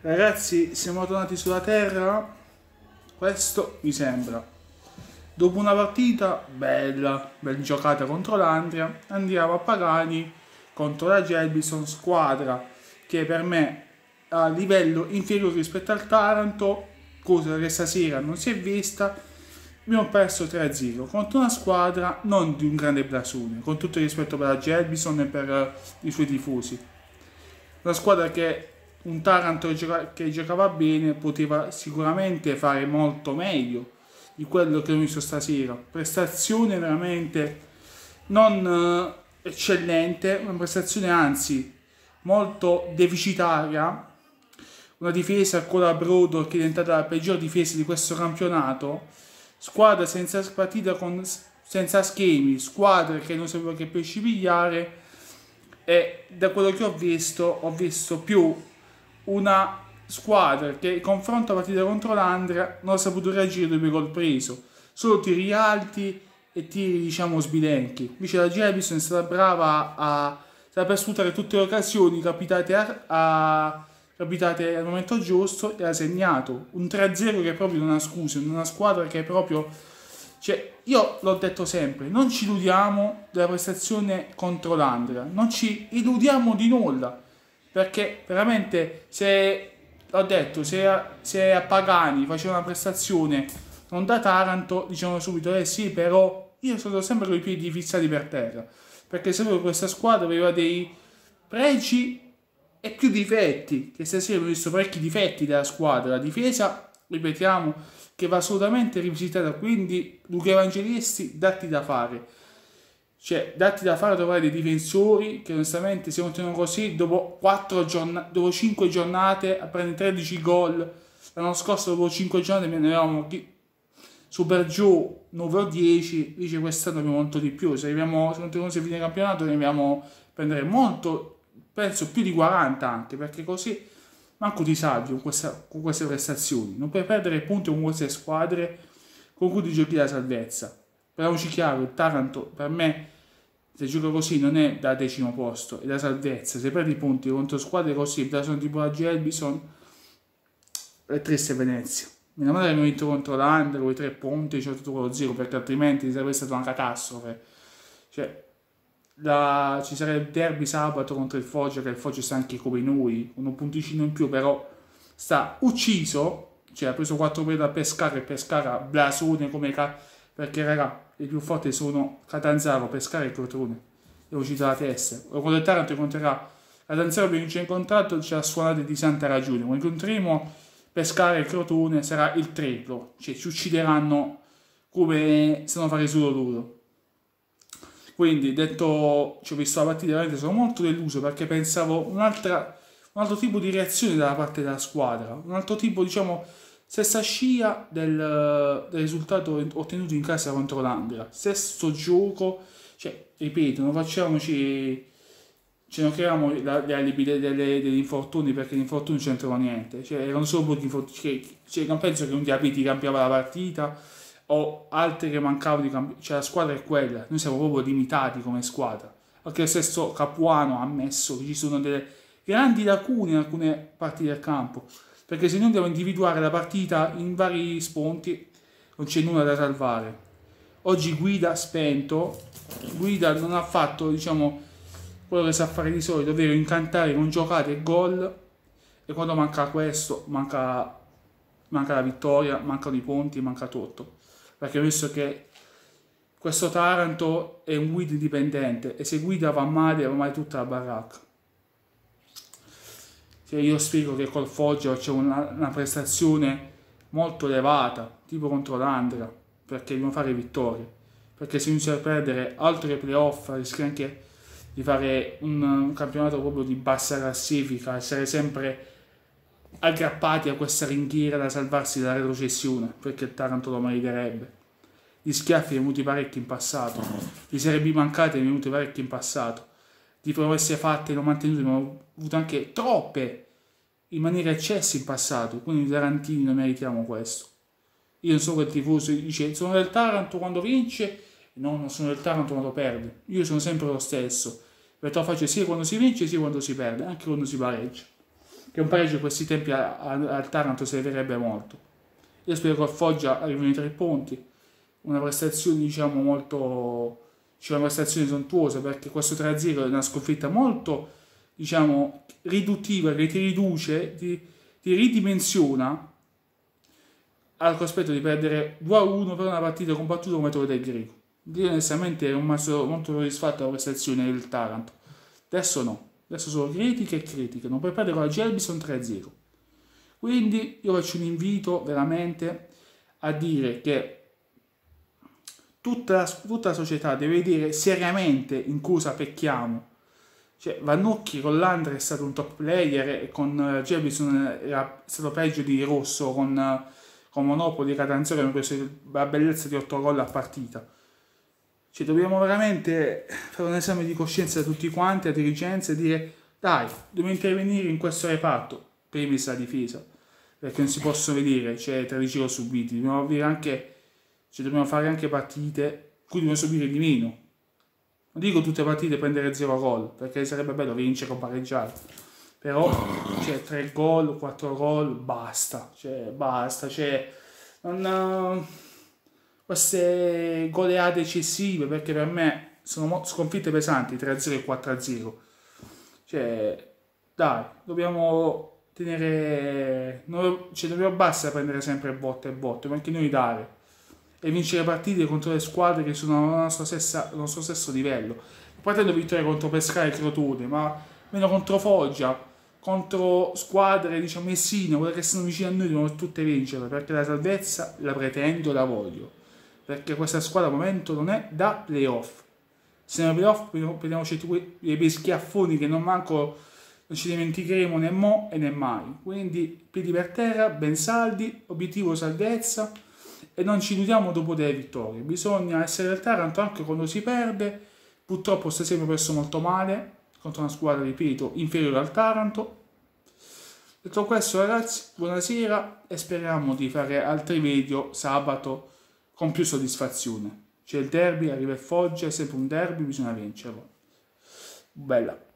Ragazzi, siamo tornati sulla terra. Questo mi sembra. Dopo una partita bella, ben giocata contro l'Andria, andiamo a Pagani contro la Gelbison, squadra che per me ha livello inferiore rispetto al Taranto, cosa che stasera non si è vista. Abbiamo perso 3-0 contro una squadra non di un grande blasone, con tutto il rispetto per la Gelbison e per i suoi tifosi. Una squadra che un Taranto che giocava bene poteva sicuramente fare molto meglio di quello che ho visto stasera. Prestazione veramente non eh, eccellente, una prestazione anzi molto deficitaria, una difesa con la Brodo che è diventata la peggiore difesa di questo campionato, squadra senza partita con, senza schemi, squadra che non sapeva che pesci pigliare e da quello che ho visto ho visto più una squadra che in confronto a partita contro l'Andria non ha saputo reagire dopo il gol preso, solo tiri alti e tiri diciamo sbilenchi. Invece la Jebison è stata brava a saper sfruttare tutte le occasioni capitate, a, a, capitate al momento giusto e ha segnato un 3-0 che è proprio una scusa scuse, una squadra che è proprio... Cioè, io l'ho detto sempre, non ci illudiamo della prestazione contro l'Andria, non ci illudiamo di nulla perché veramente se, ho detto, se a, se a Pagani faceva una prestazione non da Taranto, dicevano subito, eh sì, però io sono sempre con i piedi fissati per terra. Perché sapevo che questa squadra aveva dei pregi e più difetti, che stasera abbiamo visto parecchi difetti della squadra. La difesa, ripetiamo, che va assolutamente rivisitata, quindi Luca Evangelisti, datti da fare cioè, datti da fare a trovare dei difensori che onestamente se continuano così, dopo, giorn- dopo 5 giornate a prendere 13 gol, l'anno scorso dopo 5 giornate ne avevamo Super giù 9 o 10, dice quest'anno abbiamo molto di più, se arriviamo, se continuiamo a fine campionato ne dobbiamo prendere molto, penso più di 40 anche, perché così manco di saggio con, questa, con queste prestazioni, non puoi perdere punti con queste squadre con cui ti giochi la salvezza. Però chiaro, il Taranto per me se gioca così non è da decimo posto, è da salvezza. Se prendi punti contro squadre così, da sono tipo la Gelbison, è triste Venezia. Meno male che abbiamo vinto contro l'Under con i tre punti, cioè tutto quello zero, perché altrimenti sarebbe stata una catastrofe. Cioè, la... ci sarebbe il derby sabato contro il Foggia, che il Foggia sta anche come noi, un punticino in più, però sta ucciso, cioè ha preso 4 punti da pescare, e Pescara blasone come... Ca... perché raga, i più forti sono Catanzaro, Pescara e Crotone. E ho citato la TS. Quello del Taranto incontrerà Catanzaro che vince c'è in contratto, c'è la suonata di Santa Ragione. Quando incontreremo Pescara e Crotone sarà il triplo, cioè ci uccideranno come se non fare solo loro. Quindi detto, ci ho visto la partita, veramente sono molto deluso perché pensavo un'altra, un altro tipo di reazione dalla parte della squadra, un altro tipo, diciamo, Stessa scia del, del risultato ottenuto in casa contro l'Andria, stesso gioco, cioè, ripeto, non facciamoci Ce ne creiamo gli alibi degli infortuni perché gli infortuni non c'entravano niente, cioè erano solo pochi infortuni, cioè, cioè, non penso che un diabete cambiava la partita o altri che mancavano di cambiare, cioè la squadra è quella, noi siamo proprio limitati come squadra, anche lo stesso Capuano ha ammesso che ci sono delle grandi lacune in alcune parti del campo, perché se noi andiamo a individuare la partita in vari spunti non c'è nulla da salvare. Oggi Guida spento, Guida non ha fatto diciamo, quello che sa fare di solito, ovvero incantare con giocate e gol e quando manca questo manca, manca la vittoria, mancano i punti, manca tutto. Perché visto che questo Taranto è un guida indipendente e se guida va male va male tutta la baracca cioè io spiego che col Foggia c'è una, una, prestazione molto elevata, tipo contro l'Andra, perché dobbiamo fare vittorie. Perché se inizia a perdere altri playoff rischia anche di fare un, un campionato proprio di bassa classifica, essere sempre aggrappati a questa ringhiera da salvarsi dalla retrocessione, perché il Taranto lo meriterebbe. Gli schiaffi ne venuti parecchi in passato, gli sarebbe B mancati venuti parecchi in passato di promesse fatte e non mantenute, ma ho avuto anche troppe in maniera eccessa in passato, quindi Tarantini non meritiamo questo. Io non sono quel tifoso che dice sono del Taranto quando vince, no, non sono del Taranto quando perde. Io sono sempre lo stesso, perciò faccio sia quando si vince sia quando si perde, anche quando si pareggia. Che un pareggio in questi tempi al Taranto servirebbe molto. Io spero che a Foggia arrivino i tre punti, una prestazione diciamo molto c'è una prestazioni sontuosa perché questo 3-0 è una sconfitta molto diciamo riduttiva che ti riduce, ti, ti ridimensiona al cospetto di perdere 2-1 per una partita combattuta come Torre del Greco. Io onestamente ero rimasto molto soddisfatto della prestazione del Taranto. Adesso no, adesso solo critiche e critiche, non puoi perdere con la Gelbison 3-0. Quindi io faccio un invito veramente a dire che tutta la, tutta la società deve dire seriamente in cosa pecchiamo. Cioè, Vannucchi con Landre è stato un top player e con uh, Jefferson era stato peggio di Rosso con, uh, con Monopoli e Catanzaro hanno preso la bellezza di 8 gol a partita. Cioè, dobbiamo veramente fare un esame di coscienza da tutti quanti, a dirigenza, e dire dai, dobbiamo intervenire in questo reparto, primis la difesa, perché non si possono vedere, cioè, 13 gol subiti, dobbiamo avere anche ci dobbiamo fare anche partite cui dobbiamo subire di meno. Non dico tutte le partite prendere 0 gol, perché sarebbe bello vincere o pareggiare. Però, cioè, 3 gol, 4 gol, basta. Cioè, basta. Cioè, non, eh, queste goleate eccessive, perché per me sono sconfitte pesanti, 3-0 e 4-0. Cioè, dai, dobbiamo tenere... Non, cioè, dobbiamo basta prendere sempre botte e botte, ma anche noi dare e vincere partite contro le squadre che sono al nostro, nostro, stesso livello. Partendo vittoria contro Pescara e Crotone, ma meno contro Foggia, contro squadre, diciamo, Messina, quelle che sono vicine a noi, devono tutte vincere, perché la salvezza la pretendo, la voglio. Perché questa squadra al momento non è da playoff. Se non è playoff, prendiamoci cioè, quei schiaffoni che non manco non ci dimenticheremo né mo e né mai. Quindi piedi per terra, ben saldi, obiettivo salvezza e non ci ridiamo dopo delle vittorie. Bisogna essere al Taranto anche quando si perde. Purtroppo stasera ho perso molto male contro una squadra, ripeto, inferiore al Taranto. Detto questo ragazzi, buonasera e speriamo di fare altri video sabato con più soddisfazione. C'è il derby, arriva il Foggia, è sempre un derby, bisogna vincerlo. Bella.